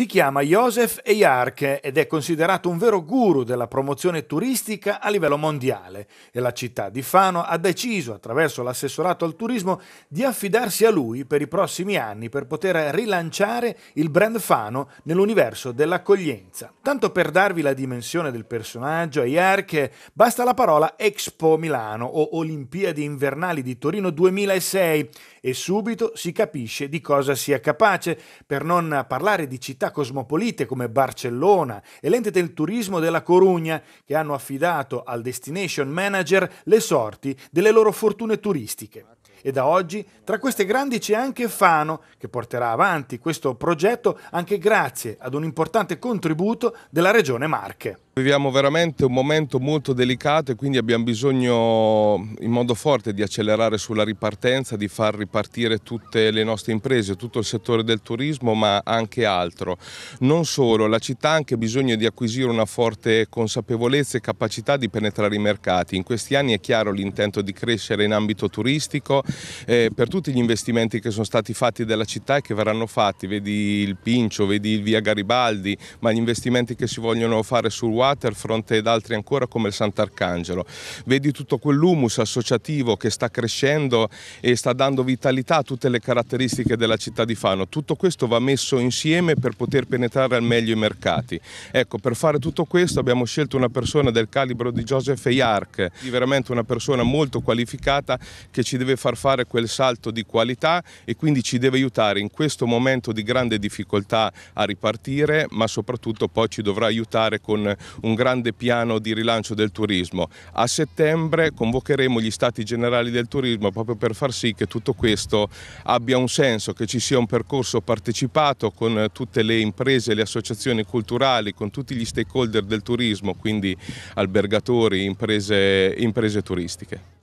Si chiama Joseph Eyarch ed è considerato un vero guru della promozione turistica a livello mondiale e la città di Fano ha deciso, attraverso l'assessorato al turismo, di affidarsi a lui per i prossimi anni per poter rilanciare il brand Fano nell'universo dell'accoglienza. Tanto per darvi la dimensione del personaggio, Eyarch basta la parola Expo Milano o Olimpiadi invernali di Torino 2006 e subito si capisce di cosa sia capace, per non parlare di città cosmopolite come Barcellona e l'ente del turismo della Corugna che hanno affidato al destination manager le sorti delle loro fortune turistiche. E da oggi tra queste grandi c'è anche Fano che porterà avanti questo progetto anche grazie ad un importante contributo della Regione Marche. Viviamo veramente un momento molto delicato e quindi abbiamo bisogno in modo forte di accelerare sulla ripartenza, di far ripartire tutte le nostre imprese, tutto il settore del turismo ma anche altro. Non solo, la città ha anche bisogno di acquisire una forte consapevolezza e capacità di penetrare i mercati. In questi anni è chiaro l'intento di crescere in ambito turistico eh, per tutti gli investimenti che sono stati fatti dalla città e che verranno fatti, vedi il Pincio, vedi il Via Garibaldi, ma gli investimenti che si vogliono fare sul Waterfront ed altri ancora come il Sant'Arcangelo. Vedi tutto quell'humus associativo che sta crescendo e sta dando vitalità a tutte le caratteristiche della città di Fano. Tutto questo va messo insieme per poter penetrare al meglio i mercati. Ecco, per fare tutto questo abbiamo scelto una persona del calibro di Joseph Yark, veramente una persona molto qualificata che ci deve far fare quel salto di qualità e quindi ci deve aiutare in questo momento di grande difficoltà a ripartire, ma soprattutto poi ci dovrà aiutare con un grande piano di rilancio del turismo. A settembre convocheremo gli stati generali del turismo proprio per far sì che tutto questo abbia un senso, che ci sia un percorso partecipato con tutte le imprese, le associazioni culturali, con tutti gli stakeholder del turismo, quindi albergatori, imprese, imprese turistiche.